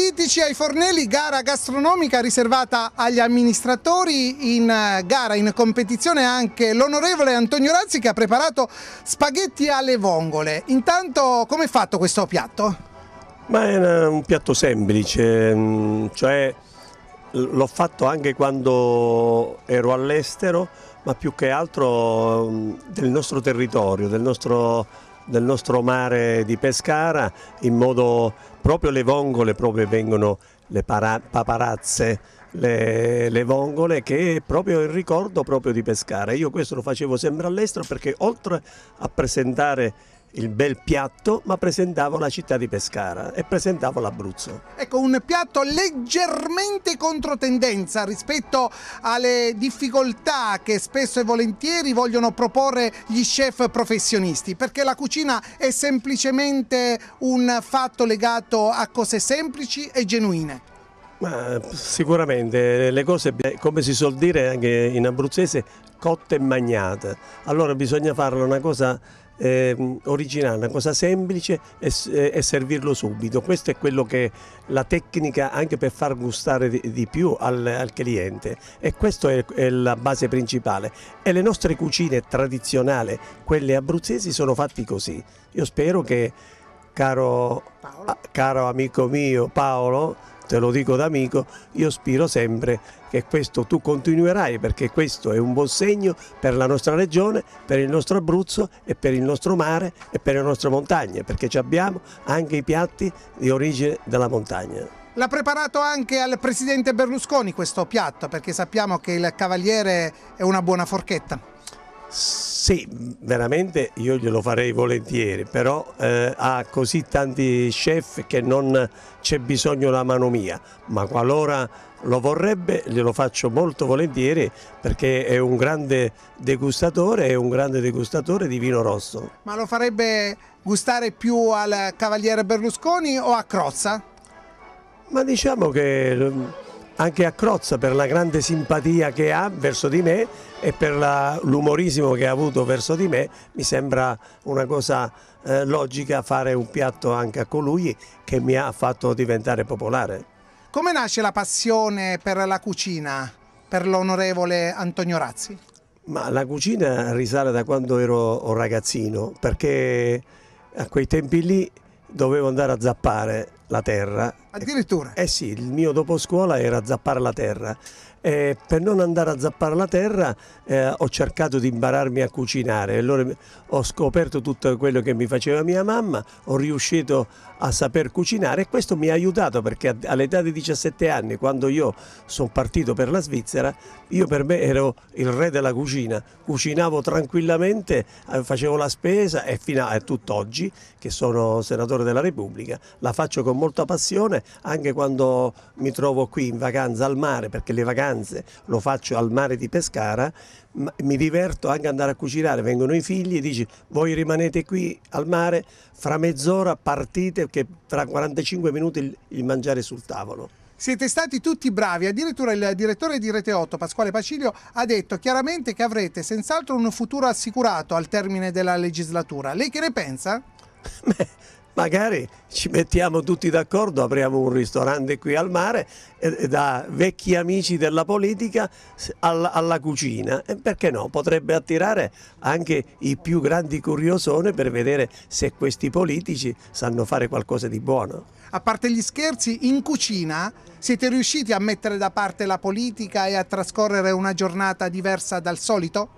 politici ai fornelli, gara gastronomica riservata agli amministratori, in eh, gara, in competizione anche l'onorevole Antonio Razzi che ha preparato spaghetti alle vongole. Intanto come è fatto questo piatto? Ma è un piatto semplice, mm, cioè l'ho fatto anche quando ero all'estero, ma più che altro mm, del nostro territorio, del nostro del nostro mare di Pescara in modo proprio le vongole, proprio vengono le para, paparazze, le, le, vongole che è proprio il ricordo proprio di Pescara. Io questo lo facevo sempre all'estero perché oltre a presentare il bel piatto, ma presentavo la città di Pescara e presentavo l'Abruzzo. Ecco, un piatto leggermente controtendenza rispetto alle difficoltà che spesso e volentieri vogliono proporre gli chef professionisti, perché la cucina è semplicemente un fatto legato a cose semplici e genuine. Ma sicuramente le cose, come si suol dire anche in abruzzese, cotte e magnate. Allora bisogna farla una cosa eh, originare una cosa semplice e, e, servirlo subito. Questa è quello che la tecnica anche per far gustare di, di più al, al, cliente e questa è, è, la base principale. E le nostre cucine tradizionali, quelle abruzzesi, sono fatte così. Io spero che, caro, caro amico mio Paolo, te lo dico da amico, io spero sempre che questo tu continuerai perché questo è un buon segno per la nostra regione, per il nostro Abruzzo e per il nostro mare e per le nostre montagne, perché abbiamo anche i piatti di origine della montagna. L'ha preparato anche al presidente Berlusconi questo piatto perché sappiamo che il cavaliere è una buona forchetta. Sì, veramente io glielo farei volentieri, però eh, ha così tanti chef che non c'è bisogno la mano mia, ma qualora lo vorrebbe glielo faccio molto volentieri perché è un grande degustatore, è un grande degustatore di vino rosso. Ma lo farebbe gustare più al Cavaliere Berlusconi o a Crozza? Ma diciamo che mm, anche a Crozza per la grande simpatia che ha verso di me e per l'umorismo che ha avuto verso di me, mi sembra una cosa eh, logica fare un piatto anche a colui che mi ha fatto diventare popolare. Come nasce la passione per la cucina per l'onorevole Antonio Razzi? Ma la cucina risale da quando ero ragazzino, perché a quei tempi lì dovevo andare a zappare la terra. Addirittura? Eh sì, il mio dopo scuola era zappare la terra eh, per non andare a zappare la terra eh, ho cercato di impararmi a cucinare. Allora ho scoperto tutto quello che mi faceva mia mamma, ho riuscito a saper cucinare e questo mi ha aiutato perché all'età di 17 anni, quando io sono partito per la Svizzera, io per me ero il re della cucina, cucinavo tranquillamente, eh, facevo la spesa e fino a tutt'oggi, che sono senatore della Repubblica, la faccio con molta passione anche quando mi trovo qui in vacanza al mare perché le vacanze vacanze, lo faccio al mare di Pescara, mi diverto anche ad andare a cucinare, vengono i figli e dici voi rimanete qui al mare, fra mezz'ora partite che tra 45 minuti il, il mangiare sul tavolo. Siete stati tutti bravi, addirittura il direttore di Rete 8, Pasquale Pacilio, ha detto chiaramente che avrete senz'altro un futuro assicurato al termine della legislatura. Lei che ne pensa? Beh, magari ci mettiamo tutti d'accordo, apriamo un ristorante qui al mare, eh, da vecchi amici della politica alla, alla cucina, e perché no? Potrebbe attirare anche i più grandi curiosone per vedere se questi politici sanno fare qualcosa di buono. A parte gli scherzi, in cucina siete riusciti a mettere da parte la politica e a trascorrere una giornata diversa dal solito?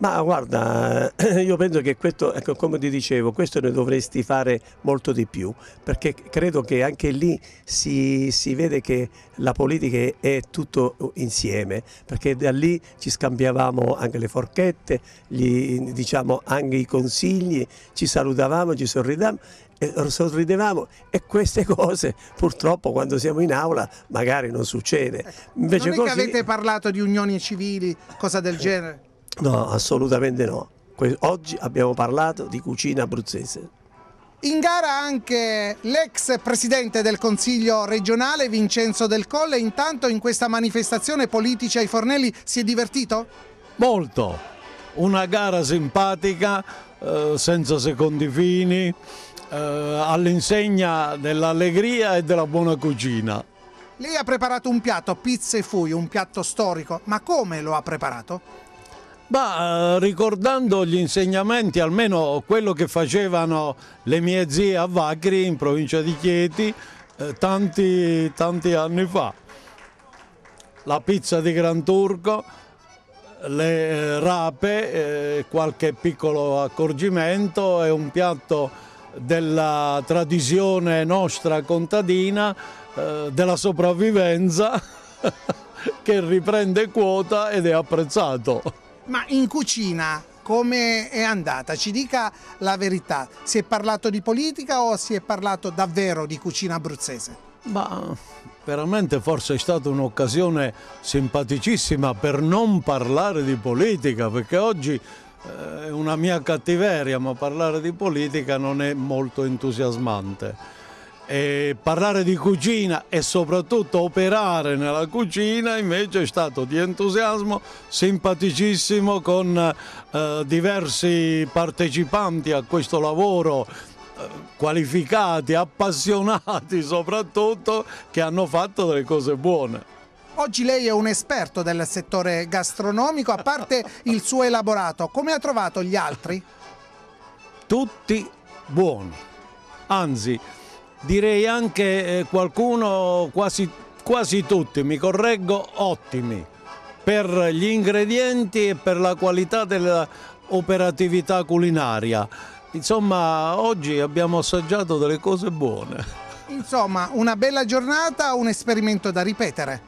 Ma guarda, io penso che questo, ecco, come ti dicevo, questo ne dovresti fare molto di più, perché credo che anche lì si, si vede che la politica è tutto insieme, perché da lì ci scambiavamo anche le forchette, gli, diciamo anche i consigli, ci salutavamo, ci sorridavamo sorridevamo e queste cose purtroppo quando siamo in aula magari non succede. Ecco, Invece non è così... avete parlato di unioni civili, cosa del genere? No, assolutamente no. Oggi abbiamo parlato di cucina abruzzese. In gara anche l'ex presidente del Consiglio regionale Vincenzo Del Colle. Intanto in questa manifestazione politica ai fornelli si è divertito? Molto. Una gara simpatica, eh, senza secondi fini, eh, all'insegna dell'allegria e della buona cucina. Lei ha preparato un piatto, pizza e fui, un piatto storico, ma come lo ha preparato? Ma eh, ricordando gli insegnamenti, almeno quello che facevano le mie zie a Vacri in provincia di Chieti eh, tanti, tanti anni fa, la pizza di Gran Turco, le eh, rape, eh, qualche piccolo accorgimento e un piatto della tradizione nostra contadina, eh, della sopravvivenza che riprende quota ed è apprezzato. Ma in cucina come è andata? Ci dica la verità, si è parlato di politica o si è parlato davvero di cucina abruzzese? Ma veramente forse è stata un'occasione simpaticissima per non parlare di politica, perché oggi eh, è una mia cattiveria, ma parlare di politica non è molto entusiasmante. E parlare di cucina e soprattutto operare nella cucina invece è stato di entusiasmo simpaticissimo con eh, diversi partecipanti a questo lavoro eh, qualificati, appassionati soprattutto, che hanno fatto delle cose buone. Oggi lei è un esperto del settore gastronomico, a parte il suo elaborato, come ha trovato gli altri? Tutti buoni, anzi direi anche eh, qualcuno, quasi, quasi tutti, mi correggo, ottimi per gli ingredienti e per la qualità dell'operatività culinaria. Insomma, oggi abbiamo assaggiato delle cose buone. Insomma, una bella giornata, un esperimento da ripetere.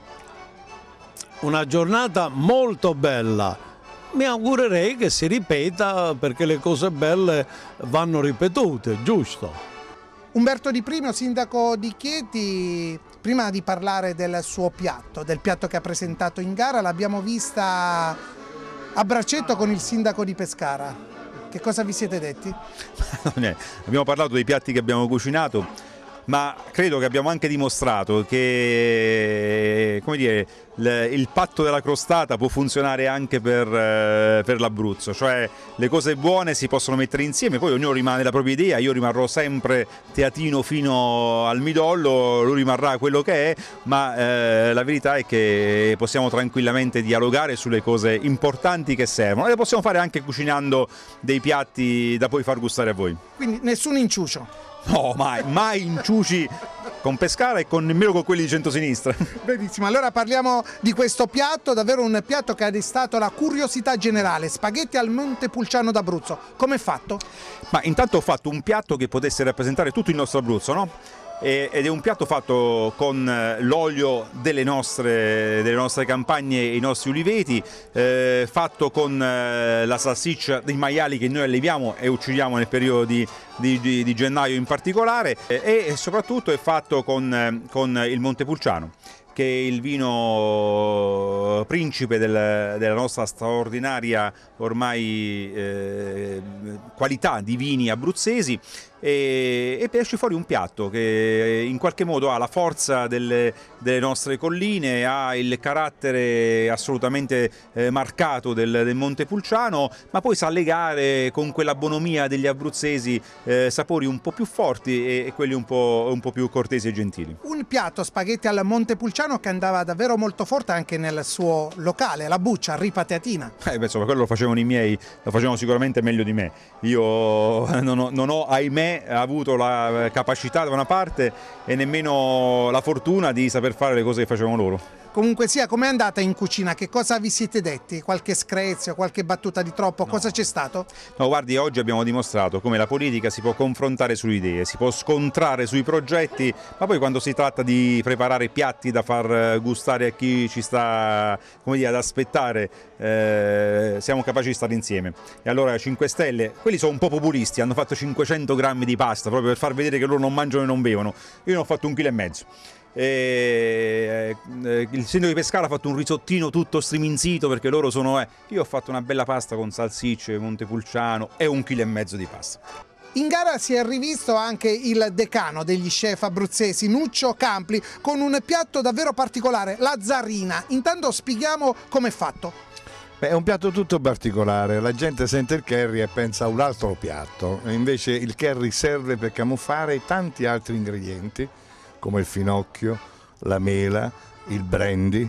Una giornata molto bella. Mi augurerei che si ripeta perché le cose belle vanno ripetute, giusto? Umberto Di Primo, sindaco di Chieti, prima di parlare del suo piatto, del piatto che ha presentato in gara, l'abbiamo vista a braccetto con il sindaco di Pescara. Che cosa vi siete detti? Abbiamo parlato dei piatti che abbiamo cucinato ma credo che abbiamo anche dimostrato che dire, il patto della crostata può funzionare anche per, eh, per l'Abruzzo, cioè le cose buone si possono mettere insieme, poi ognuno rimane la propria idea, io rimarrò sempre teatino fino al midollo, lui rimarrà quello che è, ma eh, la verità è che possiamo tranquillamente dialogare sulle cose importanti che servono e le possiamo fare anche cucinando dei piatti da poi far gustare a voi. Quindi nessun inciucio. No, mai, mai inciuci con Pescara e con, nemmeno con quelli di centrosinistra. Benissimo, allora parliamo di questo piatto, davvero un piatto che ha destato la curiosità generale, spaghetti al Monte Pulciano d'Abruzzo. Come è fatto? Ma intanto ho fatto un piatto che potesse rappresentare tutto il nostro Abruzzo, no? ed è un piatto fatto con eh, l'olio delle nostre, delle nostre campagne e i nostri uliveti, eh, fatto con eh, la salsiccia dei maiali che noi alleviamo e uccidiamo nel periodo di, di, di, di gennaio in particolare eh, e soprattutto è fatto con, con il Montepulciano che è il vino principe del, della nostra straordinaria ormai eh, qualità di vini abruzzesi e, e, esce fuori un piatto che in qualche modo ha la forza delle, delle nostre colline, ha il carattere assolutamente eh, marcato del, del, Monte Pulciano, ma poi sa legare con quella bonomia degli abruzzesi eh, sapori un po' più forti e, e quelli un po', un po', più cortesi e gentili. Un piatto spaghetti al Monte Pulciano che andava davvero molto forte anche nel suo locale, la buccia, ripateatina. Eh, insomma, quello lo facevano i miei, lo facevano sicuramente meglio di me. Io non ho, non ho ahimè ha avuto la eh, capacità da una parte e nemmeno la fortuna di saper fare le cose che facevano loro. Comunque sia, com'è andata in cucina? Che cosa vi siete detti? Qualche screzio, qualche battuta di troppo? No. Cosa c'è stato? No, guardi, oggi abbiamo dimostrato come la politica si può confrontare sulle idee, si può scontrare sui progetti, ma poi quando si tratta di preparare piatti da far eh, gustare a chi ci sta dire, ad aspettare, eh, siamo capaci di stare insieme. E allora 5 Stelle, quelli sono un po' populisti, hanno fatto 500 grammi di pasta proprio per far vedere che loro non mangiano e non bevono. Io ne ho fatto un chilo e mezzo. E, eh, eh, il sindaco di Pescara ha fatto un risottino tutto striminzito perché loro sono eh, io ho fatto una bella pasta con salsicce Montepulciano e un chilo e mezzo di pasta in gara si è rivisto anche il decano degli chef abruzzesi Nuccio Campli con un piatto davvero particolare, la zarina. Intanto spieghiamo come è fatto. Beh, è un piatto tutto particolare, la gente sente il curry e pensa a un altro piatto, invece il curry serve per camuffare tanti altri ingredienti come il finocchio, la mela, il brandy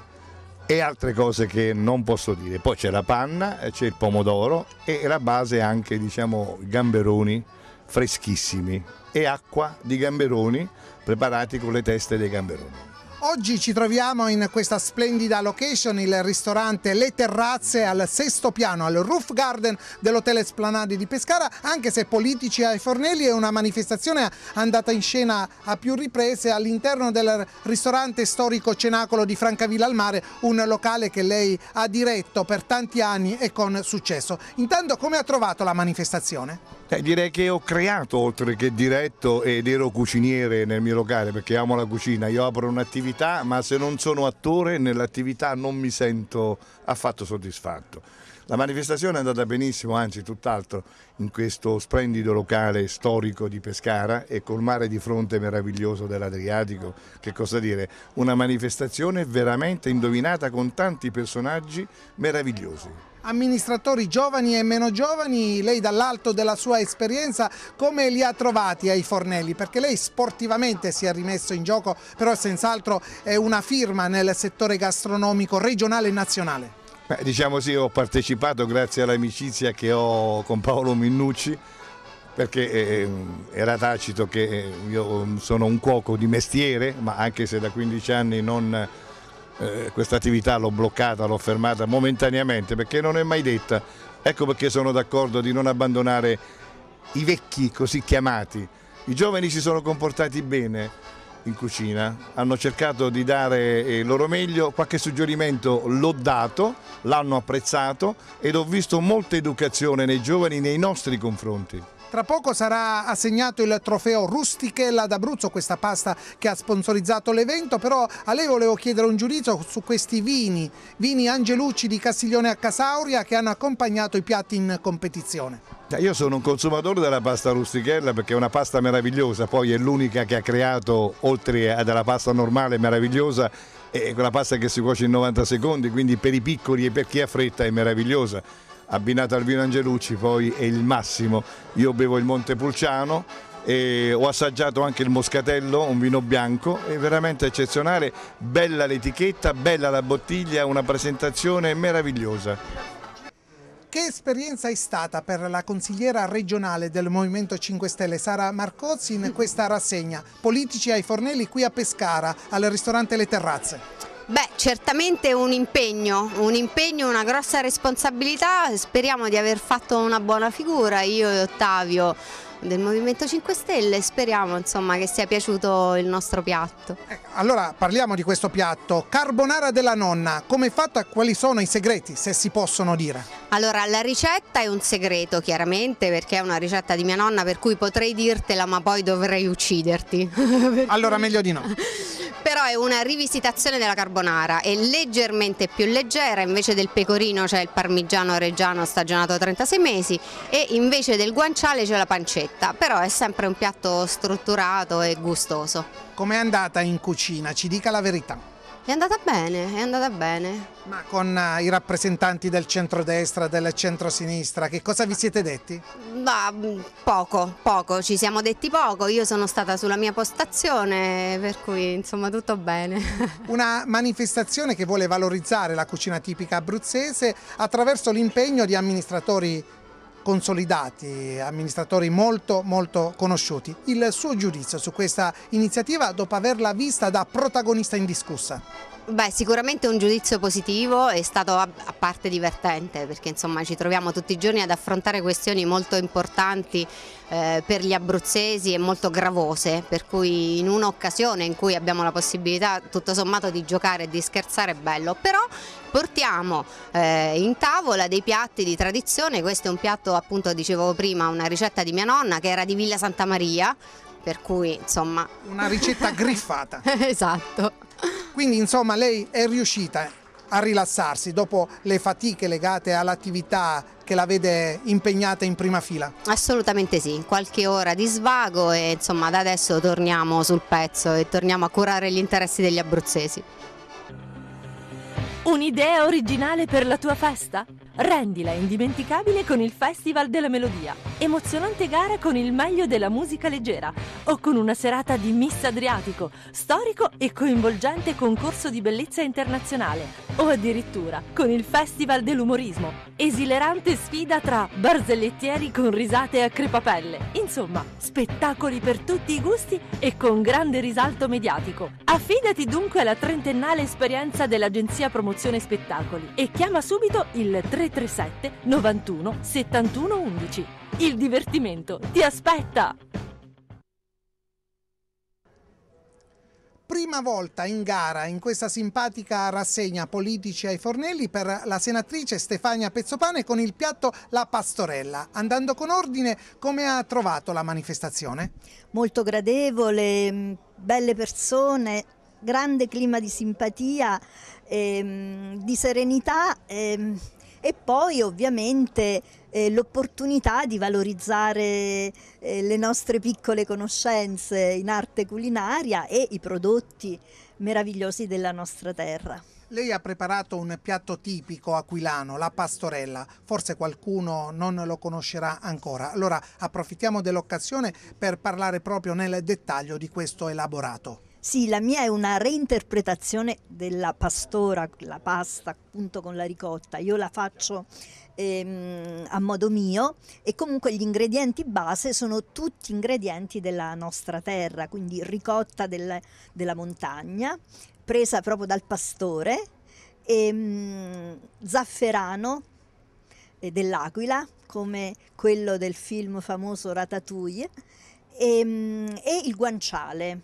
e altre cose che non posso dire. Poi c'è la panna, eh, c'è il pomodoro e la base anche diciamo gamberoni freschissimi e acqua di gamberoni preparati con le teste dei gamberoni. Oggi ci troviamo in questa splendida location, il ristorante Le Terrazze al sesto piano, al Roof Garden dell'Hotel Esplanade di Pescara, anche se Politici ai Fornelli è una manifestazione andata in scena a più riprese all'interno del ristorante storico Cenacolo di Francavilla al Mare, un locale che lei ha diretto per tanti anni e con successo. Intanto come ha trovato la manifestazione? Eh, direi che ho creato oltre che diretto ed ero cuciniere nel mio locale perché amo la cucina, io apro un'attività ma se non sono attore nell'attività non mi sento affatto soddisfatto. La manifestazione è andata benissimo, anzi tutt'altro, in questo splendido locale storico di Pescara e col mare di fronte meraviglioso dell'Adriatico. Che cosa dire? Una manifestazione veramente indovinata con tanti personaggi meravigliosi amministratori giovani e meno giovani, lei dall'alto della sua esperienza come li ha trovati ai fornelli? Perché lei sportivamente si è rimesso in gioco, però senz'altro è una firma nel settore gastronomico regionale e nazionale. Beh, diciamo sì, ho partecipato grazie all'amicizia che ho con Paolo Minnucci perché eh, eh, era tacito che io sono un cuoco di mestiere, ma anche se da 15 anni non eh, questa attività l'ho bloccata, l'ho fermata momentaneamente perché non è mai detta. Ecco perché sono d'accordo di non abbandonare i vecchi così chiamati. I giovani si sono comportati bene in cucina, hanno cercato di dare eh, il loro meglio, qualche suggerimento l'ho dato, l'hanno apprezzato ed ho visto molta educazione nei giovani nei nostri confronti. Tra poco sarà assegnato il trofeo Rustichella d'Abruzzo, questa pasta che ha sponsorizzato l'evento, però a lei volevo chiedere un giudizio su questi vini, vini Angelucci di Castiglione a Casauria che hanno accompagnato i piatti in competizione. Cioè, io sono un consumatore della pasta rustichella perché è una pasta meravigliosa, poi è l'unica che ha creato, oltre alla pasta normale meravigliosa, è quella pasta che si cuoce in 90 secondi, quindi per i piccoli e per chi ha fretta è meravigliosa abbinata al vino Angelucci poi è il massimo. Io bevo il Montepulciano, e ho assaggiato anche il moscatello, un vino bianco, è veramente eccezionale, bella l'etichetta, bella la bottiglia, una presentazione meravigliosa. Che esperienza è stata per la consigliera regionale del Movimento 5 Stelle Sara Marcozzi in questa rassegna Politici ai fornelli qui a Pescara, al ristorante Le Terrazze? Beh, certamente un impegno, un impegno, una grossa responsabilità, speriamo di aver fatto una buona figura, io e Ottavio del Movimento 5 Stelle, speriamo insomma, che sia piaciuto il nostro piatto. Ecco, allora parliamo di questo piatto, carbonara della nonna, come è fatta, quali sono i segreti se si possono dire? Allora la ricetta è un segreto chiaramente perché è una ricetta di mia nonna per cui potrei dirtela ma poi dovrei ucciderti. allora meglio di no. però è una rivisitazione della carbonara, è leggermente più leggera, invece del pecorino c'è il parmigiano reggiano stagionato 36 mesi e invece del guanciale c'è la pancetta, però è sempre un piatto strutturato e gustoso. Com'è andata in cucina? Ci dica la verità. È andata bene, è andata bene. Ma con eh, i rappresentanti del centrodestra, del centrosinistra, che cosa vi siete detti? Bah, mm, poco, poco, ci siamo detti poco, io sono stata sulla mia postazione, per cui insomma tutto bene. Una manifestazione che vuole valorizzare la cucina tipica abruzzese attraverso l'impegno di amministratori consolidati, amministratori molto molto conosciuti. Il suo giudizio su questa iniziativa dopo averla vista da protagonista indiscussa? Beh, sicuramente un giudizio positivo, è stato a parte divertente perché insomma ci troviamo tutti i giorni ad affrontare questioni molto importanti eh, per gli abruzzesi e molto gravose, per cui in un'occasione in cui abbiamo la possibilità tutto sommato di giocare e di scherzare è bello, però portiamo eh, in tavola dei piatti di tradizione, questo è un piatto appunto dicevo prima, una ricetta di mia nonna che era di Villa Santa Maria, per cui insomma... Una ricetta griffata. esatto. Quindi insomma lei è riuscita a rilassarsi dopo le fatiche legate all'attività che la vede impegnata in prima fila? Assolutamente sì, qualche ora di svago e insomma da adesso torniamo sul pezzo e torniamo a curare gli interessi degli abruzzesi. Un'idea originale per la tua festa? Rendila indimenticabile con il Festival della Melodia, emozionante gara con il meglio della musica leggera o con una serata di Miss Adriatico, storico e coinvolgente concorso di bellezza internazionale o addirittura con il Festival dell'umorismo, esilerante sfida tra barzellettieri con risate a crepapelle. Insomma, spettacoli per tutti i gusti e con grande risalto mediatico. Affidati dunque alla trentennale esperienza dell'agenzia Promozione Spettacoli e chiama subito il 3 337 91 71 11. Il divertimento ti aspetta! prima volta in gara in questa simpatica rassegna Politici ai fornelli per la senatrice Stefania Pezzopane con il piatto La Pastorella. Andando con ordine, come ha trovato la manifestazione? Molto gradevole, mm, belle persone, grande clima di simpatia, ehm, di serenità. Ehm e poi ovviamente eh, l'opportunità di valorizzare eh, le nostre piccole conoscenze in arte culinaria e i prodotti meravigliosi della nostra terra. Lei ha preparato un piatto tipico aquilano, la pastorella, forse qualcuno non lo conoscerà ancora, allora approfittiamo dell'occasione per parlare proprio nel dettaglio di questo elaborato. Sì, la mia è una reinterpretazione della pastora, la pasta appunto con la ricotta. Io la faccio ehm, a modo mio e comunque gli ingredienti base sono tutti ingredienti della nostra terra, quindi ricotta del, della montagna, presa proprio dal pastore, ehm, zafferano eh, dell'Aquila, come quello del film famoso Ratatouille, ehm, e il guanciale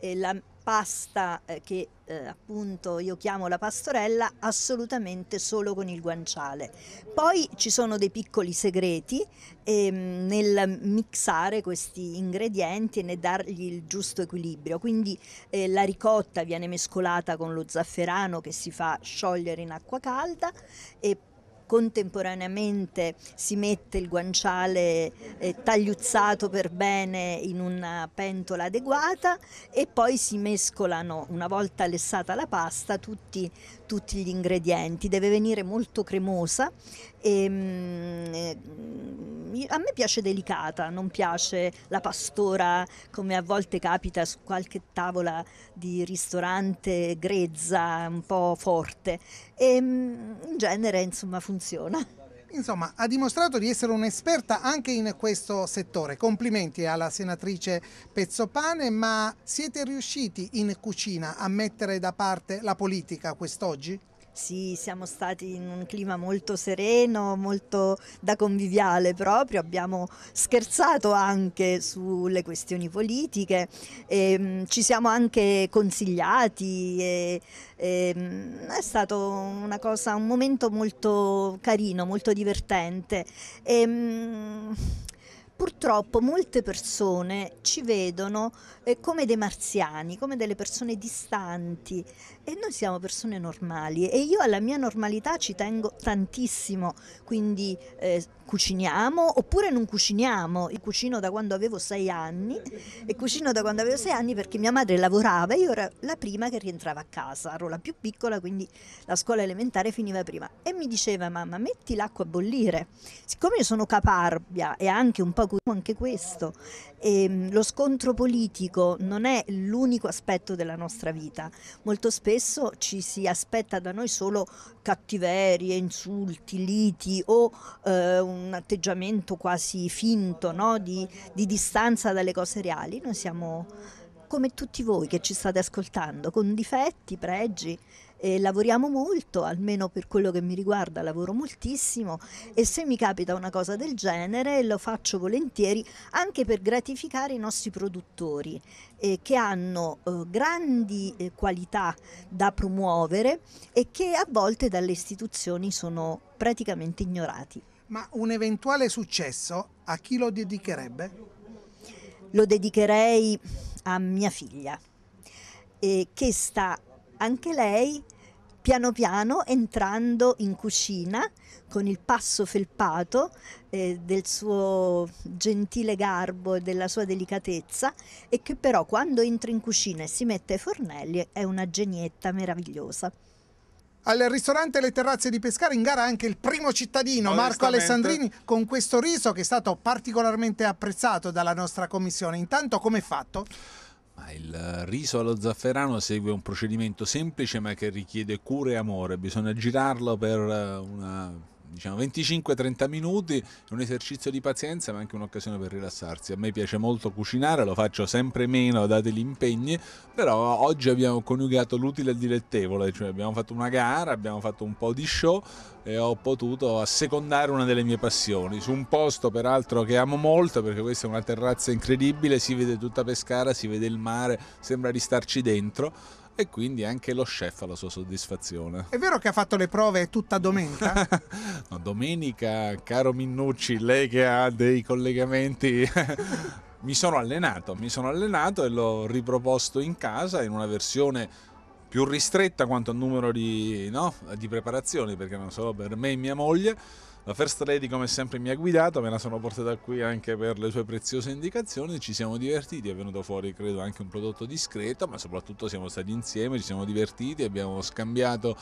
eh, la pasta eh, che eh, appunto io chiamo la pastorella assolutamente solo con il guanciale. Poi ci sono dei piccoli segreti ehm, nel mixare questi ingredienti e nel dargli il giusto equilibrio. Quindi eh, la ricotta viene mescolata con lo zafferano che si fa sciogliere in acqua calda e contemporaneamente si mette il guanciale eh, tagliuzzato per bene in una pentola adeguata e poi si mescolano, una volta lessata la pasta, tutti, tutti gli ingredienti. Deve venire molto cremosa e, ehm, eh, a me piace delicata, non piace la pastora come a volte capita su qualche tavola di ristorante grezza, un po' forte. E ehm, in genere, insomma, funziona. Insomma, ha dimostrato di essere un'esperta anche in questo settore. Complimenti alla senatrice Pezzopane, ma siete riusciti in cucina a mettere da parte la politica quest'oggi? Sì, siamo stati in un clima molto sereno, molto da conviviale proprio, abbiamo scherzato anche sulle questioni politiche, e, ehm, ci siamo anche consigliati, e, e, ehm, è stato una cosa, un momento molto carino, molto divertente. E, ehm, purtroppo molte persone ci vedono eh, come dei marziani, come delle persone distanti e noi siamo persone normali e io alla mia normalità ci tengo tantissimo, quindi eh, cuciniamo oppure non cuciniamo, io cucino da quando avevo sei anni e cucino da quando avevo sei anni perché mia madre lavorava e io ero la prima che rientrava a casa, ero la più piccola quindi la scuola elementare finiva prima e mi diceva mamma metti l'acqua a bollire, siccome io sono caparbia e anche un po' anche questo, e, ehm, lo scontro politico pubblico non è l'unico aspetto della nostra vita. Molto spesso ci si aspetta da noi solo cattiverie, insulti, liti o eh, un atteggiamento quasi finto no? di, di distanza dalle cose reali. Noi siamo come tutti voi che ci state ascoltando, con difetti, pregi eh, lavoriamo molto, almeno per quello che mi riguarda lavoro moltissimo e se mi capita una cosa del genere lo faccio volentieri anche per gratificare i nostri produttori eh, che hanno eh, grandi eh, qualità da promuovere e che a volte dalle istituzioni sono praticamente ignorati. Ma un eventuale successo a chi lo dedicherebbe? Lo dedicherei a mia figlia, eh, che sta anche lei piano piano entrando in cucina con il passo felpato eh, del suo gentile garbo e della sua delicatezza e che però quando entra in cucina e si mette ai fornelli è una genietta meravigliosa. Al ristorante Le Terrazze di Pescara in gara anche il primo cittadino Marco Alessandrini con questo riso che è stato particolarmente apprezzato dalla nostra commissione. Intanto come è fatto? Ma il eh, riso allo zafferano segue un procedimento semplice ma che richiede cura e amore, bisogna girarlo per eh, una diciamo 25-30 minuti, un esercizio di pazienza ma anche un'occasione per rilassarsi. A me piace molto cucinare, lo faccio sempre meno dati gli impegni, però oggi abbiamo coniugato l'utile al dilettevole, cioè abbiamo fatto una gara, abbiamo fatto un po' di show e ho potuto assecondare una delle mie passioni su un posto peraltro che amo molto perché questa è una terrazza incredibile, si vede tutta Pescara, si vede il mare, sembra di starci dentro e quindi anche lo chef ha la sua soddisfazione. È vero che ha fatto le prove tutta domenica? no, domenica, caro Minnucci, lei che ha dei collegamenti... mi sono allenato, mi sono allenato e l'ho riproposto in casa in una versione più ristretta quanto al numero di, no, di preparazioni, perché non solo per me e mia moglie la First Lady come sempre mi ha guidato, me la sono portata qui anche per le sue preziose indicazioni, ci siamo divertiti, è venuto fuori credo anche un prodotto discreto, ma soprattutto siamo stati insieme, ci siamo divertiti, abbiamo scambiato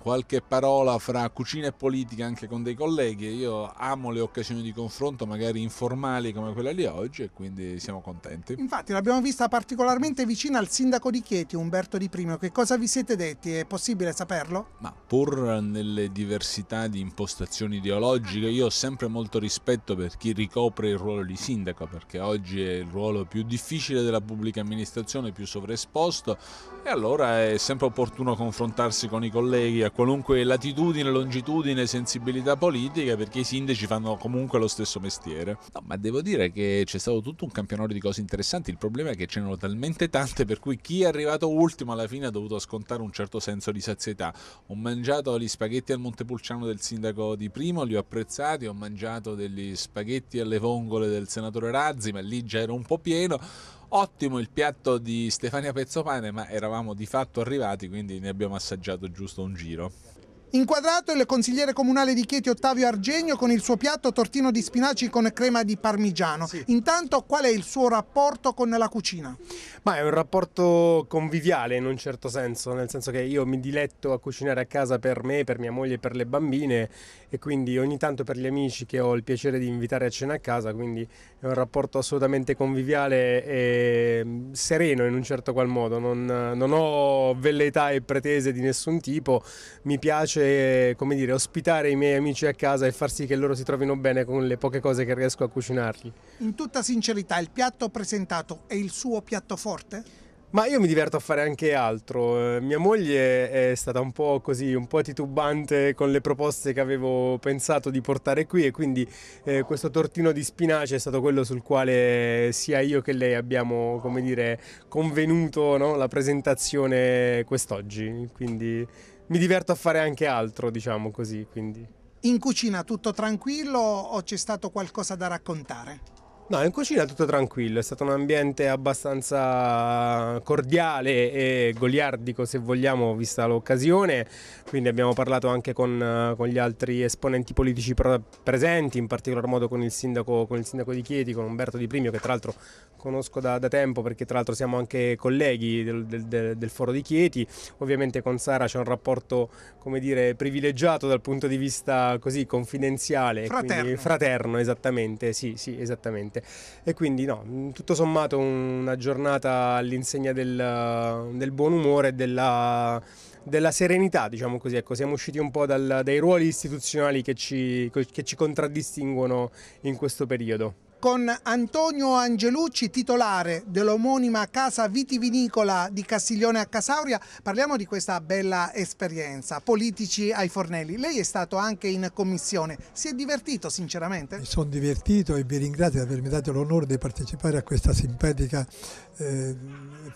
qualche parola fra cucina e politica anche con dei colleghi. Io amo le occasioni di confronto, magari informali come quella di oggi, e quindi siamo contenti. Infatti, l'abbiamo vista particolarmente vicina al sindaco di Chieti, Umberto Di Primo. Che cosa vi siete detti? È possibile saperlo? Ma pur nelle diversità di impostazioni ideologiche, io ho sempre molto rispetto per chi ricopre il ruolo di sindaco, perché oggi è il ruolo più difficile della pubblica amministrazione, più sovraesposto, e allora è sempre opportuno confrontarsi con i colleghi qualunque latitudine, longitudine, sensibilità politica, perché i sindaci fanno comunque lo stesso mestiere. No, ma devo dire che c'è stato tutto un campionato di cose interessanti, il problema è che c'erano talmente tante per cui chi è arrivato ultimo alla fine ha dovuto scontare un certo senso di sazietà. Ho mangiato gli spaghetti al Montepulciano del sindaco di Primo, li ho apprezzati, ho mangiato degli spaghetti alle vongole del senatore Razzi, ma lì già era un po' pieno Ottimo il piatto di Stefania Pezzopane, ma eravamo di fatto arrivati, quindi ne abbiamo assaggiato giusto un giro. Inquadrato il consigliere comunale di Chieti Ottavio Argenio con il suo piatto tortino di spinaci con crema di parmigiano. Sì. Intanto qual è il suo rapporto con la cucina? Ma è un rapporto conviviale in un certo senso, nel senso che io mi diletto a cucinare a casa per me, per mia moglie e per le bambine e quindi ogni tanto per gli amici che ho il piacere di invitare a cena a casa, quindi è un rapporto assolutamente conviviale e mm, sereno in un certo qual modo, non, non ho velleità e pretese di nessun tipo, mi piace piace come dire, ospitare i miei amici a casa e far sì che loro si trovino bene con le poche cose che riesco a cucinargli. In tutta sincerità, il piatto presentato è il suo piatto forte? Ma io mi diverto a fare anche altro. Eh, mia moglie è stata un po' così, un po' titubante con le proposte che avevo pensato di portare qui e quindi eh, questo tortino di spinace è stato quello sul quale eh, sia io che lei abbiamo, come dire, convenuto no? la presentazione quest'oggi. Quindi mi diverto a fare anche altro, diciamo così. Quindi. In cucina tutto tranquillo o c'è stato qualcosa da raccontare? No, in cucina tutto tranquillo, è stato un ambiente abbastanza cordiale e goliardico se vogliamo, vista l'occasione, quindi abbiamo parlato anche con, con gli altri esponenti politici presenti, in particolar modo con il, sindaco, con il sindaco, di Chieti, con Umberto Di Primio, che tra l'altro conosco da, da tempo perché tra l'altro siamo anche colleghi del, del, del, del, foro di Chieti, ovviamente con Sara c'è un rapporto, come dire, privilegiato dal punto di vista così confidenziale, fraterno, fraterno esattamente, sì, sì, esattamente niente. E quindi no, mm, tutto sommato una giornata all'insegna del, eh, del buon umore e della, della, serenità, diciamo così. Ecco, siamo usciti un po' dal, dai ruoli istituzionali che ci, che ci contraddistinguono in questo periodo con Antonio Angelucci, titolare dell'omonima casa vitivinicola di Castiglione a Casauria. Parliamo di questa bella esperienza, politici ai fornelli. Lei è stato anche in commissione, si è divertito sinceramente? Mi sono divertito e vi ringrazio di avermi dato l'onore di partecipare a questa simpatica eh,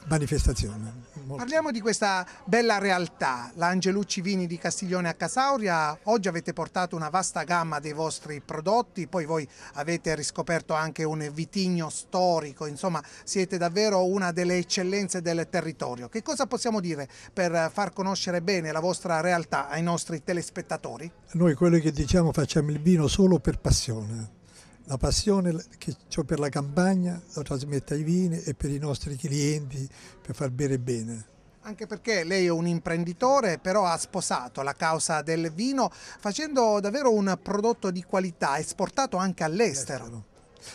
manifestazione. Molto. Parliamo di questa bella realtà, l'Angelucci Vini di Castiglione a Casauria, oggi avete portato una vasta gamma dei vostri prodotti, poi voi avete riscoperto anche un vitigno storico, insomma siete davvero una delle eccellenze del territorio. Che cosa possiamo dire per far conoscere bene la vostra realtà ai nostri telespettatori? Noi quello che diciamo facciamo il vino solo per passione la passione che ho per la campagna la trasmetto ai vini e per i nostri clienti per far bere bene. Anche perché lei è un imprenditore, però ha sposato la causa del vino facendo davvero un prodotto di qualità esportato anche all'estero.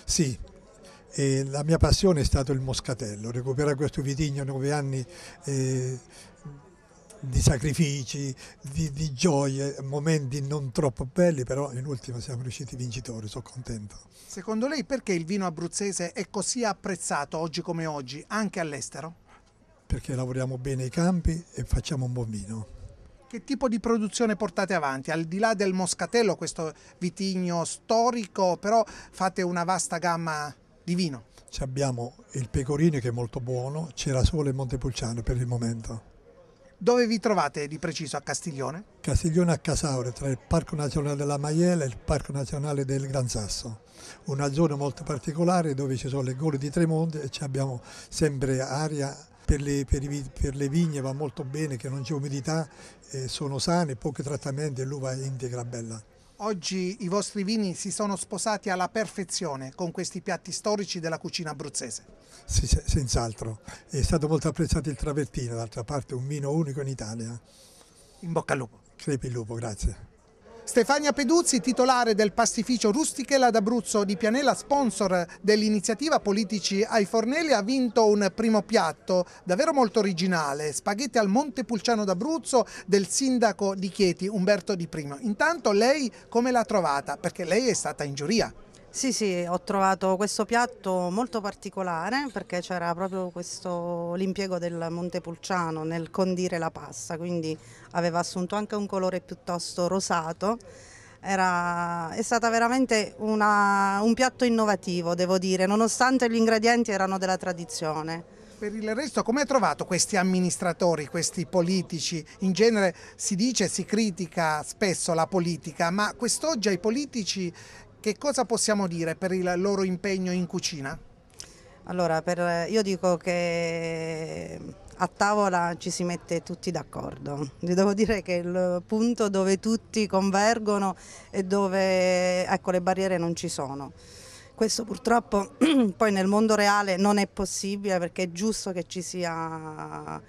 Sì, la mia passione è stato il moscatello, recuperare questo vitigno a 9 anni eh, di sacrifici, di, di gioie, momenti non troppo belli, però in ultima siamo riusciti vincitori, sono contento. Secondo lei perché il vino abruzzese è così apprezzato oggi come oggi, anche all'estero? Perché lavoriamo bene i campi e facciamo un buon vino. Che tipo di produzione portate avanti? Al di là del moscatello, questo vitigno storico, però fate una vasta gamma di vino. Ci abbiamo il pecorino che è molto buono, c'era solo il Montepulciano per il momento. Dove vi trovate di preciso a Castiglione? Castiglione a Casaure, tra il Parco Nazionale della Maiella e il Parco Nazionale del Gran Sasso. Una zona molto particolare dove ci sono le gole di Tremonte e abbiamo sempre aria per le, per, i, per le, vigne va molto bene, che non c'è umidità, eh, sono sane, pochi trattamenti e l'uva integra bella. Oggi i vostri vini si sono sposati alla perfezione con questi piatti storici della cucina abruzzese. Sì, senz'altro. È stato molto apprezzato il travertino, d'altra parte un vino unico in Italia. In bocca al lupo. Crepi il lupo, grazie. Stefania Peduzzi, titolare del pastificio Rustichella d'Abruzzo di Pianella, sponsor dell'iniziativa Politici ai Fornelli, ha vinto un primo piatto davvero molto originale, spaghetti al Montepulciano d'Abruzzo del sindaco di Chieti, Umberto Di Primo. Intanto lei come l'ha trovata? Perché lei è stata in giuria. Sì, sì, ho trovato questo piatto molto particolare perché c'era proprio l'impiego del Montepulciano nel condire la pasta, quindi aveva assunto anche un colore piuttosto rosato. Era, è stato veramente una, un piatto innovativo, devo dire, nonostante gli ingredienti erano della tradizione. Per il resto, come ha trovato questi amministratori, questi politici? In genere si dice, si critica spesso la politica, ma quest'oggi ai politici che cosa possiamo dire per il loro impegno in cucina? Allora, per, io dico che a tavola ci si mette tutti d'accordo. devo dire che il punto dove tutti convergono e dove ecco, le barriere non ci sono. Questo purtroppo poi nel mondo reale non è possibile perché è giusto che ci sia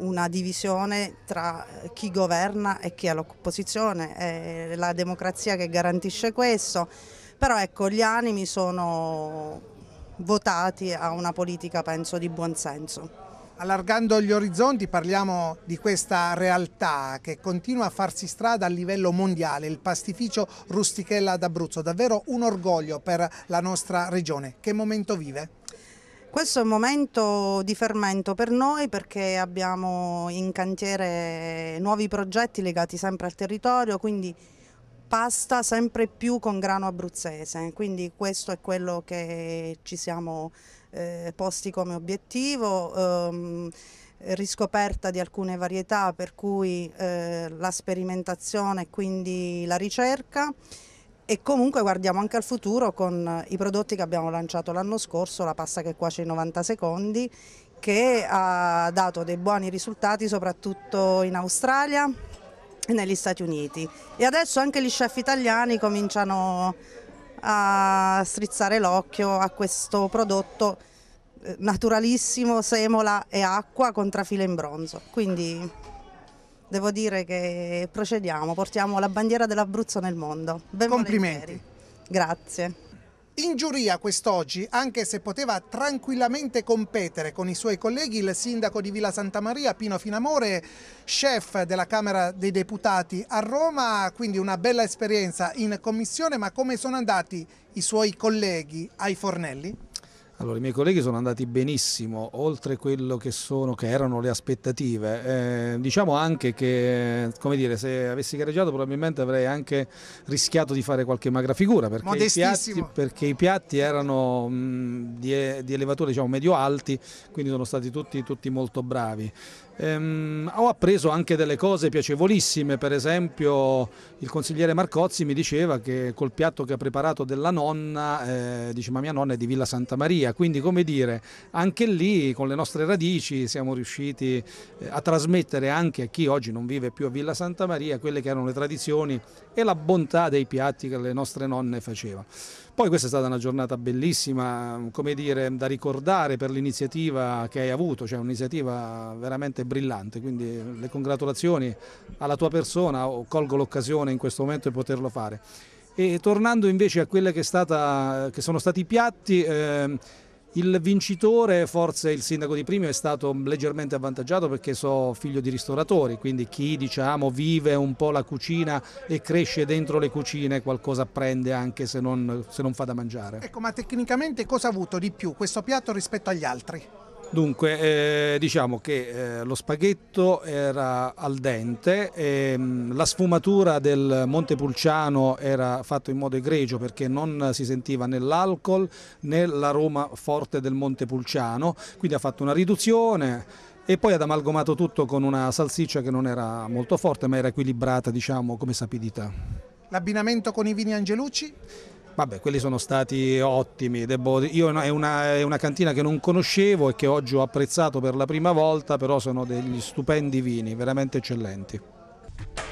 una divisione tra chi governa e chi è l'opposizione, è la democrazia che garantisce questo, però ecco gli animi sono votati a una politica penso di buonsenso. Allargando gli orizzonti parliamo di questa realtà che continua a farsi strada a livello mondiale, il pastificio Rustichella d'Abruzzo, davvero un orgoglio per la nostra regione. Che momento vive? Questo è un momento di fermento per noi perché abbiamo in cantiere nuovi progetti legati sempre al territorio, quindi pasta sempre più con grano abruzzese, quindi questo è quello che ci siamo eh, posti come obiettivo. Ehm, riscoperta di alcune varietà per cui eh, la sperimentazione e quindi la ricerca e comunque guardiamo anche al futuro con eh, i prodotti che abbiamo lanciato l'anno scorso, la pasta che cuoce in 90 secondi, che ha dato dei buoni risultati soprattutto in Australia e negli Stati Uniti. E adesso anche gli chef italiani cominciano a strizzare l'occhio a questo prodotto eh, naturalissimo, semola e acqua con trafile in bronzo. Quindi devo dire che procediamo, portiamo la bandiera dell'Abruzzo nel mondo. Ben Complimenti. Volentieri. Grazie. In giuria quest'oggi, anche se poteva tranquillamente competere con i suoi colleghi, il sindaco di Villa Santa Maria, Pino Finamore, chef della Camera dei Deputati a Roma, quindi una bella esperienza in commissione, ma come sono andati i suoi colleghi ai fornelli? Allora, i miei colleghi sono andati benissimo, oltre quello che, sono, che erano le aspettative. Eh, diciamo anche che, come dire, se avessi gareggiato probabilmente avrei anche rischiato di fare qualche magra figura, perché, i piatti, perché i piatti, erano mh, mm, di, di, elevatore diciamo, medio-alti, quindi sono stati tutti, tutti molto bravi. Ehm, ho appreso anche delle cose piacevolissime, per esempio il consigliere Marcozzi mi diceva che col piatto che ha preparato della nonna, eh, dice ma mia nonna è di Villa Santa Maria, quindi come dire, anche lì con le nostre radici siamo riusciti eh, a trasmettere anche a chi oggi non vive più a Villa Santa Maria quelle che erano le tradizioni e la bontà dei piatti che le nostre nonne facevano. Poi questa è stata una giornata bellissima, come dire, da ricordare per l'iniziativa che hai avuto, cioè un'iniziativa veramente brillante, quindi eh, le congratulazioni alla tua persona, colgo l'occasione in questo momento di poterlo fare. E tornando invece a quelli che, che, sono stati i piatti, eh, il vincitore, forse il sindaco di Primio, è stato leggermente avvantaggiato perché sono figlio di ristoratori, quindi chi diciamo, vive un po' la cucina e cresce dentro le cucine qualcosa prende anche se non, se non fa da mangiare. Ecco, ma tecnicamente cosa ha avuto di più questo piatto rispetto agli altri? Dunque, eh, diciamo che eh, lo spaghetto era al dente, ehm, la sfumatura del Montepulciano era fatta in modo egregio perché non si sentiva né l'alcol né l'aroma forte del Montepulciano, quindi ha fatto una riduzione e poi ha amalgamato tutto con una salsiccia che non era molto forte ma era equilibrata diciamo, come sapidità. L'abbinamento con i vini Angelucci? Vabbè, quelli sono stati ottimi. Devo, io, è, una, è, una, cantina che non conoscevo e che oggi ho apprezzato per la prima volta, però sono degli stupendi vini, veramente eccellenti.